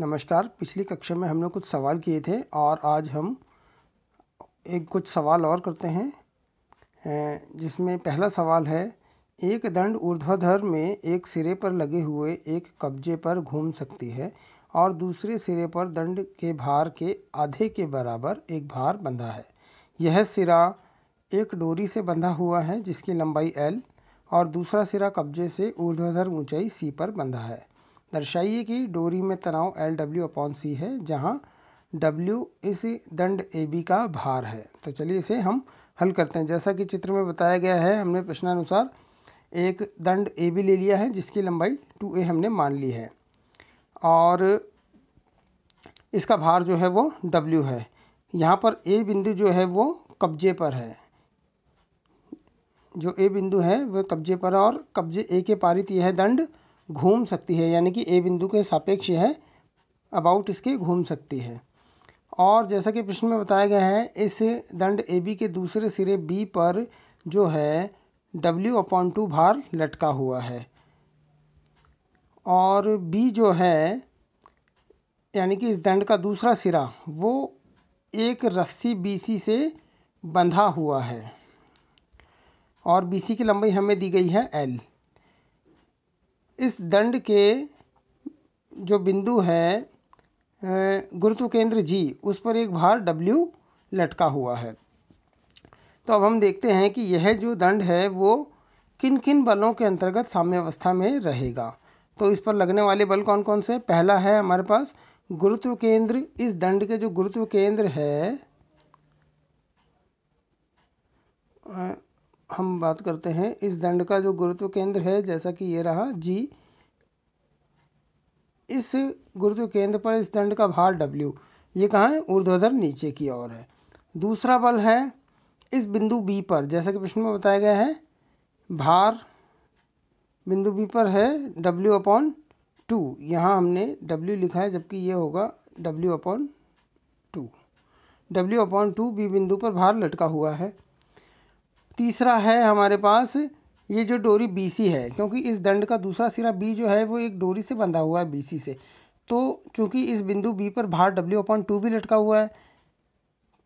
नमस्कार पिछली कक्षा में हमने कुछ सवाल किए थे और आज हम एक कुछ सवाल और करते हैं जिसमें पहला सवाल है एक दंड ऊर्ध्वधर में एक सिरे पर लगे हुए एक कब्जे पर घूम सकती है और दूसरे सिरे पर दंड के भार के आधे के बराबर एक भार बंधा है यह सिरा एक डोरी से बंधा हुआ है जिसकी लंबाई एल और दूसरा सिरा कब्जे से ऊर्ध्वधर ऊंचाई सी पर बंधा है दर्शाइए कि डोरी में तनाव एल डब्ल्यू अपॉन सी है जहाँ डब्ल्यू इस दंड ए बी का भार है तो चलिए इसे हम हल करते हैं जैसा कि चित्र में बताया गया है हमने प्रश्नानुसार एक दंड ए बी ले लिया है जिसकी लंबाई टू ए हमने मान ली है और इसका भार जो है वो डब्ल्यू है यहाँ पर ए बिंदु जो है वो कब्जे पर है जो ए बिंदु है वह कब्जे पर है और कब्जे ए के पारित यह दंड घूम सकती है यानी कि ए बिंदु के सापेक्ष यह अबाउट इसके घूम सकती है और जैसा कि प्रश्न में बताया गया है इस दंड ए बी के दूसरे सिरे बी पर जो है डब्ल्यू अपॉन टू भार लटका हुआ है और बी जो है यानी कि इस दंड का दूसरा सिरा वो एक रस्सी बीसी से बंधा हुआ है और बीसी की लंबाई हमें दी गई है एल इस दंड के जो बिंदु है गुरुत्व केंद्र जी उस पर एक भार डब्ल्यू लटका हुआ है तो अब हम देखते हैं कि यह जो दंड है वो किन किन बलों के अंतर्गत साम्यावस्था में रहेगा तो इस पर लगने वाले बल कौन कौन से पहला है हमारे पास गुरुत्व केंद्र इस दंड के जो गुरुत्व केंद्र है हम बात करते हैं इस दंड का जो गुरुत्व केंद्र है जैसा कि ये रहा जी इस गुरुत्व केंद्र पर इस दंड का भार डब्ल्यू ये कहाँ है ऊर्ध्वधर नीचे की ओर है दूसरा बल है इस बिंदु बी पर जैसा कि प्रश्न में बताया गया है भार बिंदु बी पर है डब्ल्यू अपॉन टू यहाँ हमने डब्ल्यू लिखा है जबकि ये होगा W upon two W upon two B बिंदु पर भार लटका हुआ है तीसरा है हमारे पास ये जो डोरी बी सी है क्योंकि इस दंड का दूसरा सिरा बी जो है वो एक डोरी से बंधा हुआ है बी सी से तो चूँकि इस बिंदु बी पर भार डब्ल्यू अपॉन टू भी लटका हुआ है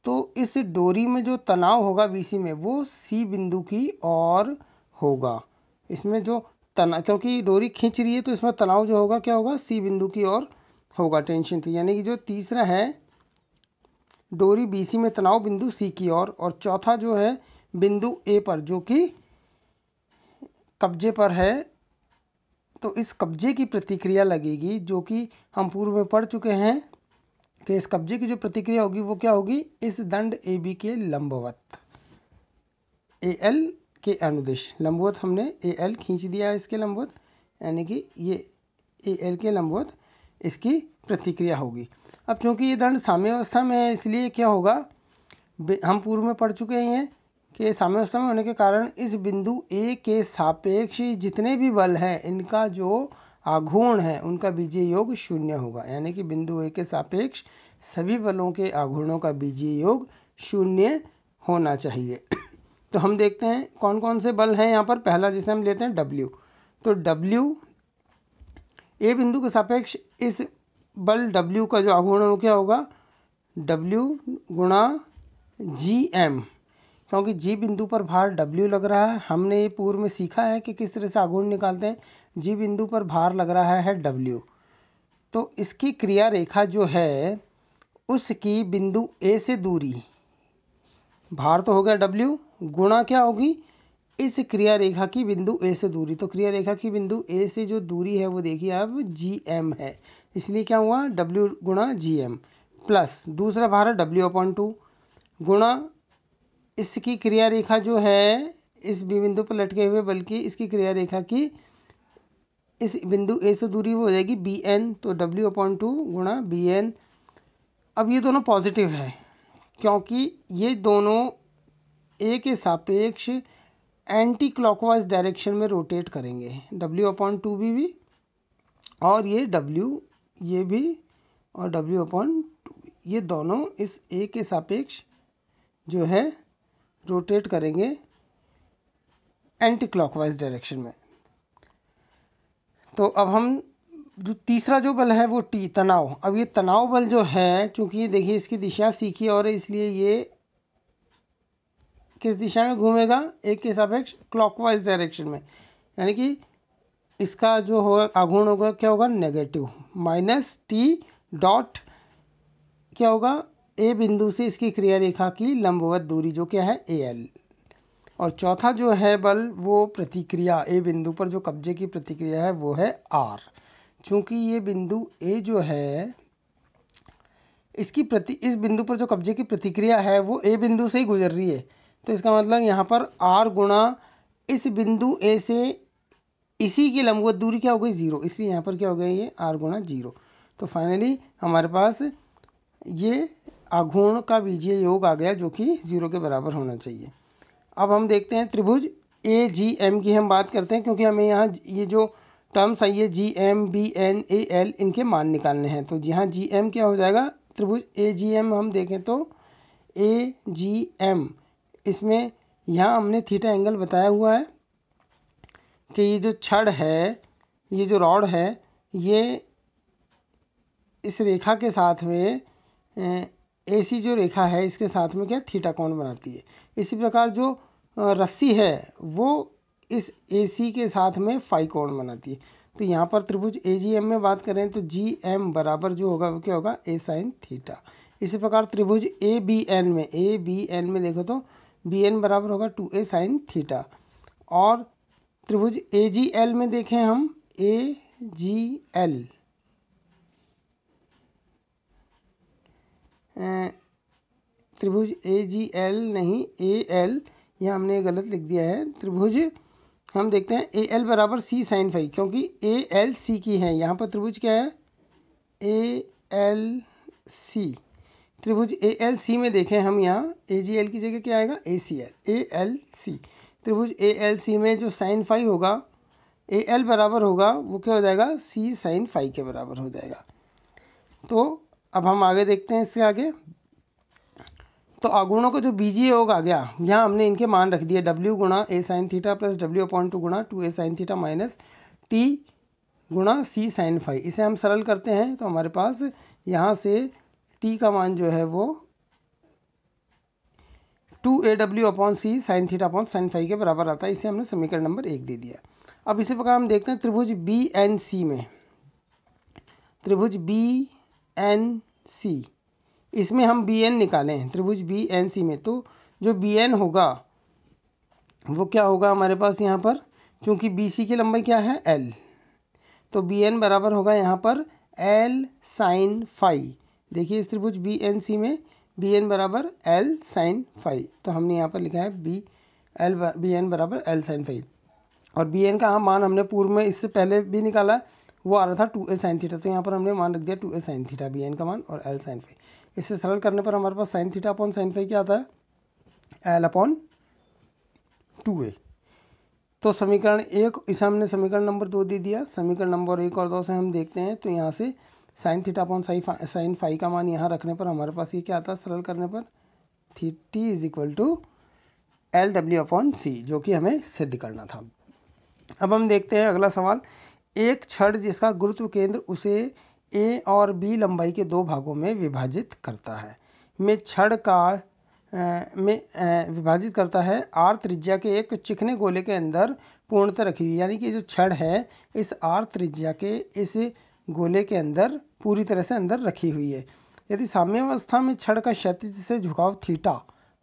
तो इस डोरी में जो तनाव होगा बी सी में वो सी बिंदु की और होगा इसमें जो तना क्योंकि डोरी खींच रही है तो इसमें तनाव जो होगा क्या होगा सी बिंदु की ओर होगा टेंशन थी यानी कि जो तीसरा है डोरी बीसी में तनाव बिंदु सी की ओर और, और चौथा जो है बिंदु ए पर जो कि कब्जे पर है तो इस कब्जे की प्रतिक्रिया लगेगी जो कि हम पूर्व में पढ़ चुके हैं कि इस कब्जे की जो प्रतिक्रिया होगी वो क्या होगी इस दंड ए बी के लंबवत ए एल के अनुदेश लंबवत हमने ए एल खींच दिया है इसके लंबवत यानी कि ये ए एल के लंबवत इसकी प्रतिक्रिया होगी अब चूँकि ये दंड साम्यवस्था में है इसलिए क्या होगा हम पूर्व में पढ़ चुके हैं के साम्यवस्था में होने के कारण इस बिंदु ए के सापेक्ष जितने भी बल हैं इनका जो आघूर्ण है उनका बीजीय योग शून्य होगा यानी कि बिंदु ए के सापेक्ष सभी बलों के आघूर्णों का बीजीय योग शून्य होना चाहिए तो हम देखते हैं कौन कौन से बल हैं यहाँ पर पहला जिसे हम लेते हैं डब्ल्यू तो डब्ल्यू ए बिंदु के सापेक्ष इस बल डब्ल्यू का जो आघूर्ण हो क्या होगा डब्ल्यू गुणा जी एम क्योंकि जी बिंदु पर भार डब्ल्यू लग रहा है हमने ये पूर्व में सीखा है कि किस तरह से आघूर्ण निकालते हैं जी बिंदु पर भार लग रहा है डब्ल्यू तो इसकी क्रिया रेखा जो है उसकी बिंदु ए से दूरी भार तो हो गया डब्ल्यू गुणा क्या होगी इस क्रिया रेखा की बिंदु ए से दूरी तो क्रिया रेखा की बिंदु ए से जो दूरी है वो देखिए अब जी एम है इसलिए क्या हुआ डब्ल्यू गुणा जी एम प्लस दूसरा भार है डब्ल्यू अपॉन टू गुणा इसकी क्रिया रेखा जो है इस बिंदु पर लटके हुए बल्कि इसकी क्रिया रेखा की इस बिंदु ए से दूरी वो हो जाएगी बी एन तो डब्ल्यू अपॉन टू गुणा बी एन अब ये दोनों पॉजिटिव है क्योंकि ये दोनों ए के सापेक्ष एंटी क्लॉकवाइज डायरेक्शन में रोटेट करेंगे डब्ल्यू अपॉन टू भी, भी और ये डब्ल्यू ये भी और डब्ल्यू अपॉन टू ये दोनों इस ए के सापेक्ष जो है रोटेट करेंगे एंटी क्लॉकवाइज डायरेक्शन में तो अब हम जो तीसरा जो बल है वो टी तनाव अब ये तनाव बल जो है चूँकि ये देखिए इसकी दिशा सीखी और इसलिए ये किस दिशा में घूमेगा एक के सापेक्ष क्लॉकवाइज डायरेक्शन में यानी कि इसका जो होगा आघूर्ण होगा क्या होगा नेगेटिव माइनस टी डॉट क्या होगा ए बिंदु से इसकी क्रिया रेखा की लंबवत दूरी जो क्या है ए एल और चौथा जो है बल वो प्रतिक्रिया ए बिंदु पर जो कब्जे की प्रतिक्रिया है वो है आर चूँकि ये बिंदु ए जो है इसकी प्रति इस बिंदु पर जो कब्जे की प्रतिक्रिया है वो ए बिंदु से ही गुजर रही है तो इसका मतलब यहाँ पर आर गुणा इस बिंदु ए से इसी की लंबवत दूरी क्या हो गई ज़ीरो इसलिए यहाँ पर क्या हो गया ये आर गुणा जीरो तो फाइनली हमारे पास ये अघूर्ण का बीजीय योग आ गया जो कि ज़ीरो के बराबर होना चाहिए अब हम देखते हैं त्रिभुज ए जी एम की हम बात करते हैं क्योंकि हमें यहाँ ये जो टर्म्स आई है G M B N A L इनके मान निकालने हैं तो यहाँ जी एम हाँ, क्या हो जाएगा त्रिभुज ए जी एम हम देखें तो ए जी एम इसमें यहाँ हमने थीटा एंगल बताया हुआ है कि ये जो छड़ है ये जो रॉड है ये इस रेखा के साथ में ऐसी जो रेखा है इसके साथ में क्या थीटा कोण बनाती है इसी प्रकार जो रस्सी है वो इस ए सी के साथ में फाइ कोण बनाती है तो यहाँ पर त्रिभुज ए जी एम में बात करें तो जी एम बराबर जो होगा वो क्या होगा ए साइन थीटा इसी प्रकार त्रिभुज ए बी एन में ए बी एन में देखो तो बी एन बराबर होगा टू ए साइन थीटा और त्रिभुज ए जी एल में देखें हम ए जी एल त्रिभुज ए जी एल नहीं ए एल यह हमने गलत लिख दिया है त्रिभुज हम देखते हैं ए एल बराबर सी साइन फाइव क्योंकि ए एल सी की है यहाँ पर त्रिभुज क्या है ए एल सी त्रिभुज ए एल सी में देखें हम यहाँ ए जी एल की जगह क्या आएगा ए C L A L C त्रिभुज ए एल सी में जो साइन फाइव होगा ए एल बराबर होगा वो क्या हो जाएगा सी साइन फाइव के बराबर हो जाएगा तो अब हम आगे देखते हैं इससे आगे तो अगुणों का जो बीजीय योग आ गया यहाँ हमने इनके मान रख दिए डब्ल्यू गुणा A sine theta plus W upon two गुणा two A sine theta minus T गुणा सी साइन फाइव इसे हम सरल करते हैं तो हमारे पास यहाँ से टी का मान जो है वो two A W upon C sine theta upon sine five के बराबर आता है इसे हमने समीकरण नंबर एक दे दिया अब इसी प्रकार हम देखते हैं त्रिभुज बी एन सी में त्रिभुज बी एन सी इसमें हम बी एन निकालें त्रिभुज बी एन सी में तो जो बी एन होगा वो क्या होगा हमारे पास यहाँ पर चूँकि बी सी की लंबाई क्या है एल तो बी एन बराबर होगा यहाँ पर एल साइन फाई देखिए इस त्रिभुज बी एन सी में बी एन बराबर एल साइन फाई तो हमने यहाँ पर लिखा है बी एल बी एन बराबर एल साइन फाई और बी एन का हाँ मान हमने पूर्व में इससे पहले भी निकाला वो आ रहा था टू ए साइन थीटा तो यहाँ पर हमने मान रख दिया two A sine theta B N का मान और एल साइन फाई इसे सरल करने पर हमारे पास sine theta upon sine phi क्या आता है एल अपॉन टू ए तो समीकरण एक इसे हमने समीकरण नंबर दो दे दिया समीकरण नंबर एक और दो से हम देखते हैं तो यहाँ से sine theta upon psi sine five का मान यहाँ रखने पर हमारे पास ये क्या आता है सरल करने पर theta is equal to L W upon C जो कि हमें सिद्ध करना था अब हम देखते हैं अगला सवाल एक छड़ जिसका गुरुत्व केंद्र उसे ए और बी लंबाई के दो भागों में विभाजित करता है में छड़ का में विभाजित करता है आर त्रिज्या के एक चिकने गोले के अंदर पूर्णतः रखी हुई यानी कि जो छड़ है इस आर त्रिज्या के इस गोले के अंदर पूरी तरह से अंदर रखी हुई है यदि साम्यावस्था में छड़ का क्षतिज से झुकाव थीटा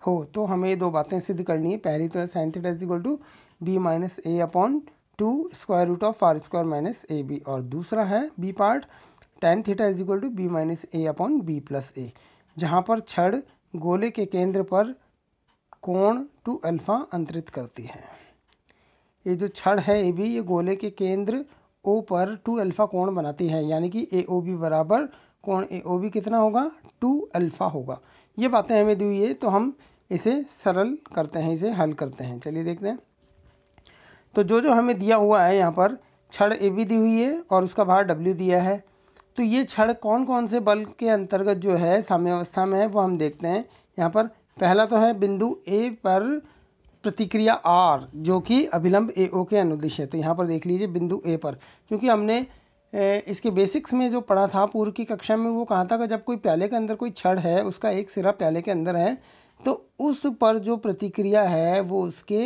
हो तो हमें ये दो बातें सिद्ध करनी है पहली तो है sine is equal to B minus A upon two square root of R square minus A B और दूसरा है B part tan theta is equal to B minus A upon B plus A जहाँ पर छड़ गोले के केंद्र पर कोण टू अल्फ़ा अंतरित करती है ये जो छड़ है ए बी ये गोले के केंद्र ओ पर टू अल्फ़ा कोण बनाती है यानी कि ए ओ बी बराबर कोण ए ओ बी कितना होगा टू अल्फ़ा होगा ये बातें हमें दी हुई है तो हम इसे सरल करते हैं इसे हल करते हैं चलिए देखते हैं तो जो जो हमें दिया हुआ है यहाँ पर छड़ ए बी दी हुई है और उसका भार डब्ल्यू दिया है तो ये छड़ कौन कौन से बल के अंतर्गत जो है साम्यावस्था में है वो हम देखते हैं यहाँ पर पहला तो है बिंदु ए पर प्रतिक्रिया आर जो कि अभिलंब ए ओ के अनुदिश है तो यहाँ पर देख लीजिए बिंदु ए पर क्योंकि हमने इसके बेसिक्स में जो पढ़ा था पूर्व की कक्षा में वो कहा था कि जब कोई प्याले के अंदर कोई छड़ है उसका एक सिरा प्याले के अंदर है तो उस पर जो प्रतिक्रिया है वो उसके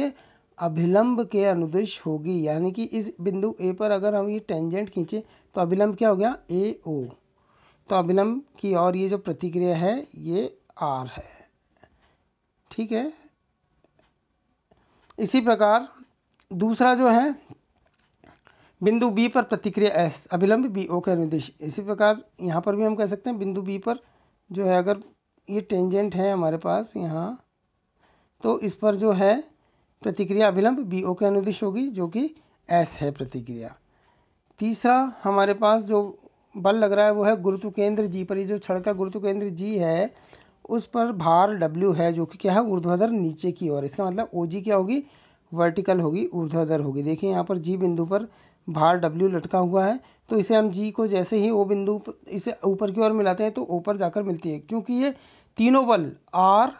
अभिलंब के अनुदेश होगी यानी कि इस बिंदु ए पर अगर हम ये टेंजेंट खींचें तो अभिलंब क्या हो गया ए ओ तो अभिलंब की और ये जो प्रतिक्रिया है ये आर है ठीक है इसी प्रकार दूसरा जो है बिंदु बी पर प्रतिक्रिया एस अभिलंब बी ओ के अनुदेश इसी प्रकार यहाँ पर भी हम कह सकते हैं बिंदु बी पर जो है अगर ये टेंजेंट है हमारे पास यहाँ तो इस पर जो है प्रतिक्रिया अभिलंब बी ओ के अनुदिश होगी जो कि एस है प्रतिक्रिया तीसरा हमारे पास जो बल लग रहा है वो है गुरुत्व केंद्र जी पर ये जो छड़ का गुरुत्व केंद्र जी है उस पर भार डब्ल्यू है जो कि क्या है ऊर्ध्वाधर नीचे की ओर इसका मतलब ओ जी क्या होगी वर्टिकल होगी ऊर्ध्वाधर होगी देखिए यहाँ पर जी बिंदु पर भार डब्ल्यू लटका हुआ है तो इसे हम जी को जैसे ही ओ बिंदु इसे ऊपर की ओर मिलाते हैं तो ऊपर जाकर मिलती है क्योंकि ये तीनों बल आर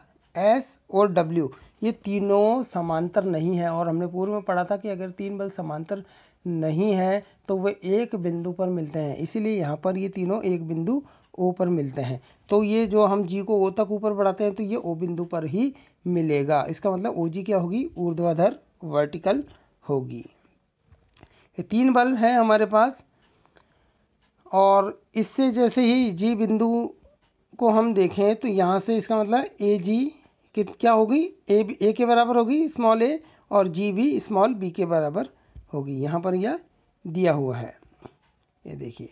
एस और डब्ल्यू ये तीनों समांतर नहीं है और हमने पूर्व में पढ़ा था कि अगर तीन बल समांतर नहीं है तो वे एक बिंदु पर मिलते हैं इसीलिए यहाँ पर ये तीनों एक बिंदु ओ पर मिलते हैं तो ये जो हम जी को ओ तक ऊपर बढ़ाते हैं तो ये ओ बिंदु पर ही मिलेगा इसका मतलब ओ जी क्या होगी ऊर्ध्वाधर वर्टिकल होगी ये तीन बल हैं हमारे पास और इससे जैसे ही जी बिंदु को हम देखें तो यहाँ से इसका मतलब ए जी कि क्या होगी ए भी ए के बराबर होगी स्मॉल ए और जी भी स्मॉल बी के बराबर होगी यहाँ पर यह दिया हुआ है ये देखिए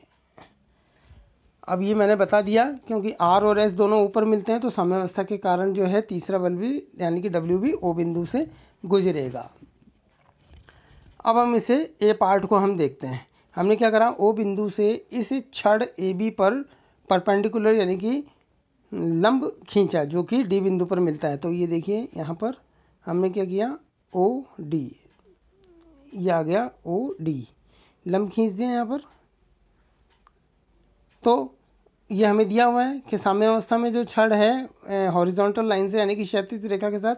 अब ये मैंने बता दिया क्योंकि आर और एस दोनों ऊपर मिलते हैं तो साम्यावस्था के कारण जो है तीसरा बल भी यानी कि डब्ल्यू भी ओ बिंदु से गुजरेगा अब हम इसे ए पार्ट को हम देखते हैं हमने क्या करा ओ बिंदु से इस छड़ ए बी पर परपेंडिकुलर यानी कि लंब खींचा जो कि डी बिंदु पर मिलता है तो ये देखिए यहाँ पर हमने क्या किया ओ डी ये आ गया ओ डी लंब खींच दिया यहाँ पर तो ये हमें दिया हुआ है कि साम्य अवस्था में जो छड़ है हॉरिजॉन्टल लाइन से यानी कि क्षैतिज रेखा के साथ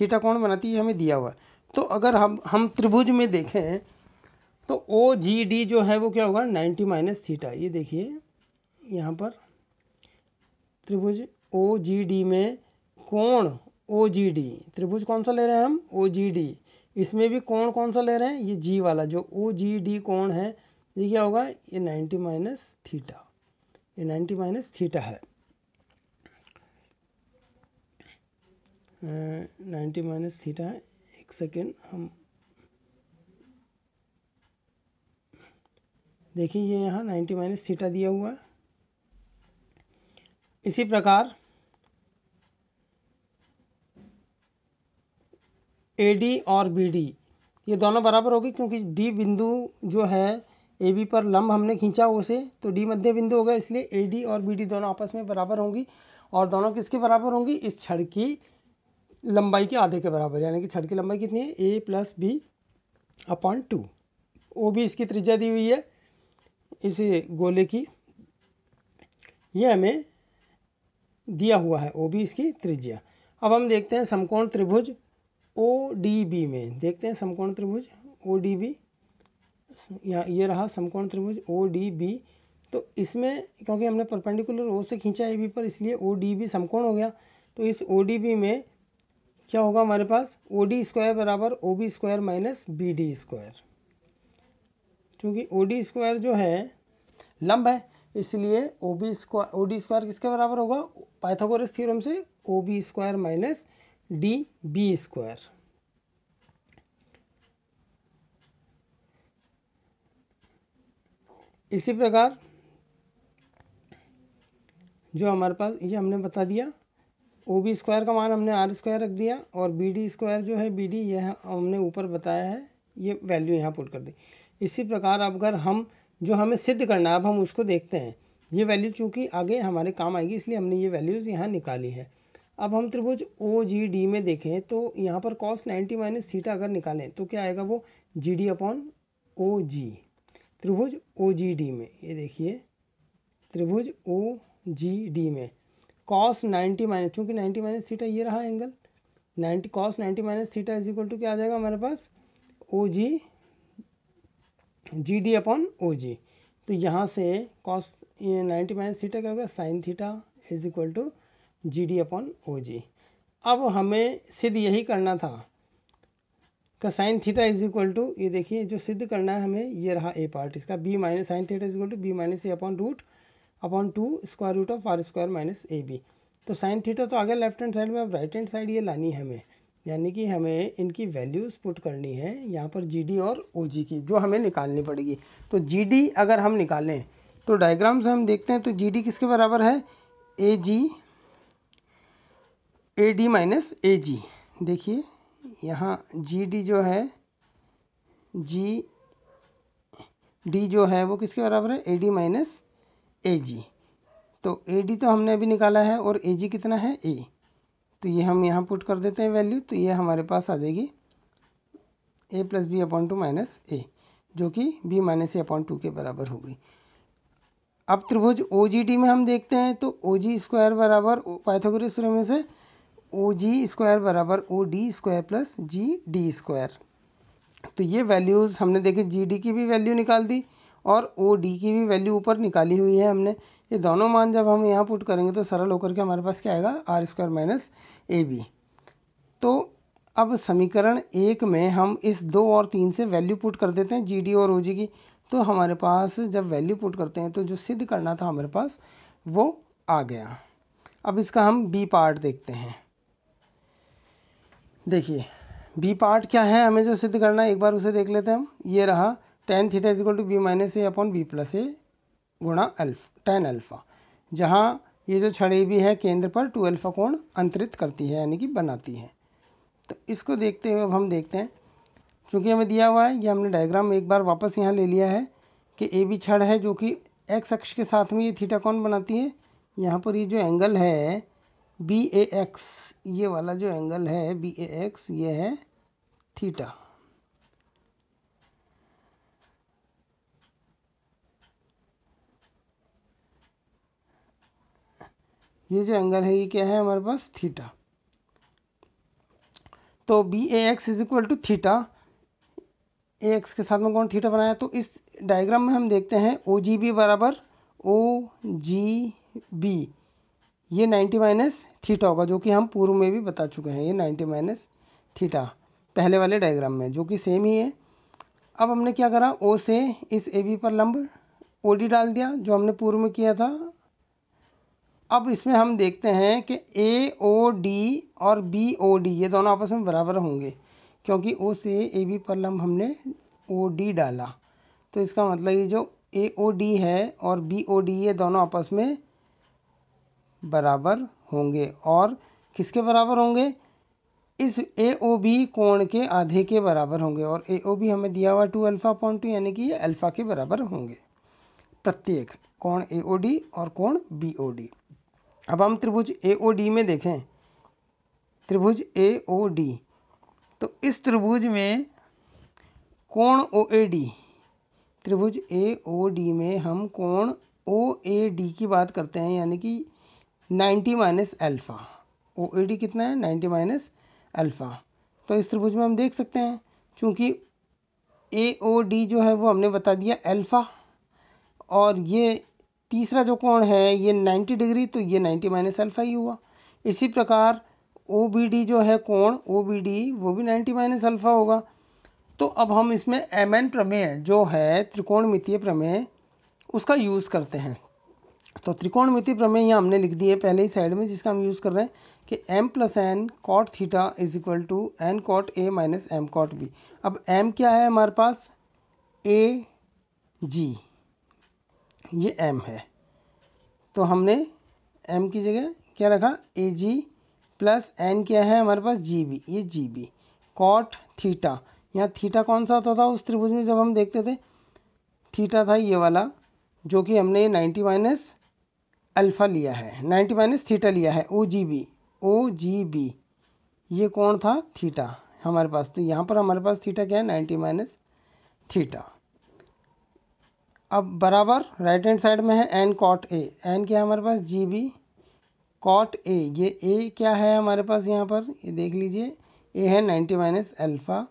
थीटा कोण बनाती है हमें दिया हुआ है तो अगर हम हम त्रिभुज में देखें तो ओ जी डी जो है वो क्या होगा नाइन्टी माइनस थीटा ये देखिए यहाँ पर त्रिभुज ओ जी डी में कोण ओ जी डी त्रिभुज कौन सा ले रहे हैं हम ओ जी डी इसमें भी कोण कौन सा ले रहे हैं ये जी वाला जो ओ जी डी कोण है ये क्या होगा ये नाइन्टी माइनस थीटा ये नाइन्टी माइनस थीटा है नाइन्टी माइनस थीटा है एक सेकेंड हम देखिए ये यहाँ नाइन्टी माइनस थीटा दिया हुआ है इसी प्रकार ए डी और बी डी ये दोनों बराबर होगी क्योंकि डी बिंदु जो है ए बी पर लंब हमने खींचा उसे तो डी मध्य बिंदु होगा इसलिए ए डी और बी डी दोनों आपस में बराबर होंगी और दोनों किसके बराबर होंगी इस छड़ की लंबाई के आधे के बराबर यानी कि छड़ की लंबाई कितनी है A plus B upon two वो भी इसकी त्रिज्या दी हुई है इस गोले की ये हमें दिया हुआ है ओ बी इसकी त्रिज्या अब हम देखते हैं समकोण त्रिभुज ओ डी बी में देखते हैं समकोण त्रिभुज ओ डी बी यहाँ ये रहा समकोण त्रिभुज ओ डी बी तो इसमें क्योंकि हमने परपेंडिकुलर ओ से खींचा ए बी पर इसलिए ओ डी बी समकोण हो गया तो इस ओ डी बी में क्या होगा हमारे पास ओ डी स्क्वायर बराबर O B square minus B D square क्योंकि ओ डी स्क्वायर जो है लंब है इसलिए O B square O D square किसके बराबर होगा पाइथागोरस थ्योरम से O B square minus D B square इसी प्रकार जो हमारे पास ये हमने बता दिया ओ बी स्क्वायर का मान हमने आर स्क्वायर रख दिया और बी डी स्क्वायर जो है बी डी यह हमने ऊपर बताया है ये वैल्यू यहाँ पुट कर दी इसी प्रकार अब अगर हम जो हमें सिद्ध करना है अब हम उसको देखते हैं ये वैल्यू चूँकि आगे हमारे काम आएगी इसलिए हमने ये वैल्यूज़ यहाँ निकाली है अब हम त्रिभुज ओ जी डी में देखें तो यहाँ पर कॉस नाइन्टी माइनस थीटा अगर निकालें तो क्या आएगा वो जी डी अपॉन ओ जी त्रिभुज ओ जी डी में ये देखिए त्रिभुज ओ जी डी में कॉस नाइन्टी माइनस चूँकि नाइन्टी माइनस थीटा ये रहा angle ninety cos ninety minus theta is equal to क्या आ जाएगा हमारे पास ओ जी जी डी अपॉन ओ जी तो यहाँ से कॉस नाइन्टी माइनस थीटा क्या होगा sine theta is equal to G D upon O G अब हमें सिद्ध यही करना था का sine theta is equal to ये देखिए जो सिद्ध करना है हमें ये रहा ए पार्ट इसका B minus sine theta is equal to B minus A upon root upon two square root of R square minus A B तो साइन थीटा तो आ गया लेफ्ट हैंड साइड में अब राइट हैंड साइड ये लानी है हमें यानी कि हमें इनकी वैल्यूज़ पुट करनी है यहाँ पर जी और ओ की जो हमें निकालनी पड़ेगी तो जी अगर हम निकालें तो डायग्राम से हम देखते हैं तो जी किसके बराबर है ए जी ए डी माइनस ए जी देखिए यहाँ जी डी जो है जी डी जो है वो किसके बराबर है ए डी माइनस ए जी तो ए डी तो हमने अभी निकाला है और ए जी कितना है ए तो ये हम यहाँ पुट कर देते हैं वैल्यू तो ये हमारे पास आ जाएगी A plus B upon two minus A जो कि B minus A upon two के बराबर हो गई अब त्रिभुज ओ जी डी में हम देखते हैं तो ओ जी स्क्वायर बराबर पाइथागोरस में से ओ जी स्क्वायर बराबर O D square plus G D square तो ये वैल्यूज़ हमने देखी जी डी की भी वैल्यू निकाल दी और ओ डी की भी वैल्यू ऊपर निकाली हुई है हमने ये दोनों मान जब हम यहाँ पुट करेंगे तो सरल होकर के हमारे पास क्या आएगा R square minus A B तो अब समीकरण एक में हम इस दो और तीन से वैल्यू पुट कर देते हैं जी डी और ओ जी की तो हमारे पास जब वैल्यू पुट करते हैं तो जो सिद्ध करना था हमारे पास वो आ गया अब इसका हम बी पार्ट देखते हैं देखिए बी पार्ट क्या है हमें जो सिद्ध करना है एक बार उसे देख लेते हैं हम ये रहा tan theta is equal to B minus A upon B plus A गुणा अल्फ टेन अल्फ़ा जहाँ ये जो भी है केंद्र पर टू अल्फा कोण अंतरित करती है यानी कि बनाती है तो इसको देखते हुए अब हम देखते हैं चूँकि हमें दिया हुआ है ये हमने डायग्राम एक बार वापस यहाँ ले लिया है कि ए बी छड़ है जो कि एक्स अक्ष के साथ में ये थीटा कोण बनाती है यहाँ पर ये जो एंगल है बी ए एक्स ये वाला जो एंगल है बी ए एक्स ये है थीटा ये जो एंगल है ये क्या है हमारे पास थीटा तो B A X is equal to theta A X के साथ में कौन थीटा बनाया तो इस डायग्राम में हम देखते हैं ओ जी बी बराबर ओ जी बी ये नाइन्टी माइनस थीटा होगा जो कि हम पूर्व में भी बता चुके हैं ये नाइन्टी माइनस थीटा पहले वाले डायग्राम में जो कि सेम ही है अब हमने क्या करा ओ से इस ए बी पर लंब ओ डी डाल दिया जो हमने पूर्व में किया था अब इसमें हम देखते हैं कि ए ओ डी और बी ओ डी ये दोनों आपस में बराबर होंगे क्योंकि ओ से ए बी पर लम्ब हमने ओ डी डाला तो इसका मतलब ये जो ए ओ डी है और बी ओ डी ये दोनों आपस में बराबर होंगे और किसके बराबर होंगे इस ए ओ बी कोण के आधे के बराबर होंगे और ए ओ बी हमें दिया हुआ टू अल्फ़ा पॉइंट टू यानी कि ये अल्फ़ा के बराबर होंगे प्रत्येक कोण ए ओ डी और कोण बी ओ डी अब हम त्रिभुज ए ओ डी में देखें त्रिभुज ए ओ डी तो इस त्रिभुज में कोण ओ ए डी त्रिभुज ए ओ डी में हम कोण ओ ए डी की बात करते हैं यानी कि ninety minus alpha O A D कितना है नाइन्टी माइनस अल्फ़ा तो इस त्रिभुज में हम देख सकते हैं चूँकि ए ओ डी जो है वो हमने बता दिया अल्फ़ा और ये तीसरा जो कोण है ये नाइन्टी डिग्री तो ये नाइन्टी माइनस अल्फा ही हुआ इसी प्रकार ओ बी डी जो है कोण ओ बी डी वो भी नाइन्टी माइनस अल्फा होगा तो अब हम इसमें एम एन प्रमेय जो है त्रिकोणमितीय प्रमेय उसका यूज़ करते हैं तो त्रिकोणमितीय प्रमेय यहाँ हमने लिख दी है पहले ही साइड में जिसका हम यूज़ कर रहे हैं कि m plus N cot theta is equal to N cot A minus M cot B अब m क्या है हमारे पास ए जी ये एम है तो हमने एम की जगह क्या रखा ए जी प्लस एन क्या है हमारे पास जी बी ये जी बी कॉट थीटा यहाँ थीटा कौन सा होता था उस त्रिभुज में जब हम देखते थे थीटा था ये वाला जो कि हमने नाइन्टी माइनस अल्फ़ा लिया है नाइन्टी माइनस थीटा लिया है ओ G B O G B ये कौन था थीटा हमारे पास तो यहाँ पर हमारे पास थीटा क्या है नाइन्टी माइनस थीटा अब बराबर राइट हैंड साइड में है एन कॉट ए एन क्या हमारे पास जी बी कॉट ए ये ए क्या है हमारे पास यहाँ पर ये देख लीजिए ए है ninety minus alpha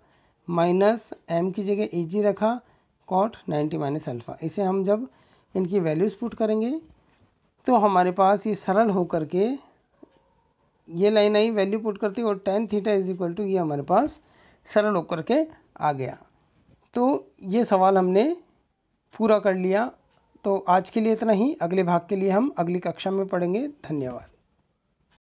minus M की जगह ए जी रखा कॉट नाइन्टी माइनस अल्फ़ा इसे हम जब इनकी वैल्यूज़ पुट करेंगे तो हमारे पास ये सरल हो कर के ये लाइन आई वैल्यू पुट करती और tan theta is equal to ये हमारे पास सरल होकर के आ गया तो ये सवाल हमने पूरा कर लिया तो आज के लिए इतना ही अगले भाग के लिए हम अगली कक्षा में पढ़ेंगे धन्यवाद